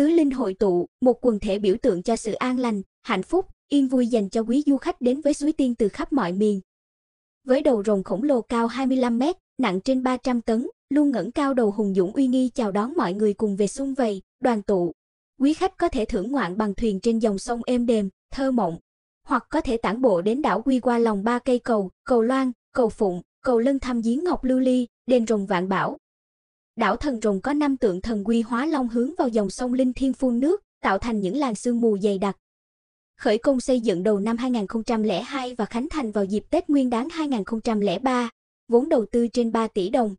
tứ linh hội tụ, một quần thể biểu tượng cho sự an lành, hạnh phúc, yên vui dành cho quý du khách đến với Suối Tiên từ khắp mọi miền. Với đầu rồng khổng lồ cao 25 mét, nặng trên 300 tấn, luôn ngẩng cao đầu hùng dũng uy nghi chào đón mọi người cùng về xung vầy, đoàn tụ. Quý khách có thể thưởng ngoạn bằng thuyền trên dòng sông êm đềm, thơ mộng, hoặc có thể tản bộ đến đảo Quy qua lòng ba cây cầu, cầu Loan, cầu Phụng, cầu Lân thăm giếng Ngọc Lưu Ly, đền rồng Vạn Bảo, đảo thần rồng có năm tượng thần quy hóa long hướng vào dòng sông Linh Thiên phun nước, tạo thành những làn sương mù dày đặc. Khởi công xây dựng đầu năm 2002 và khánh thành vào dịp Tết Nguyên đán 2003, vốn đầu tư trên 3 tỷ đồng,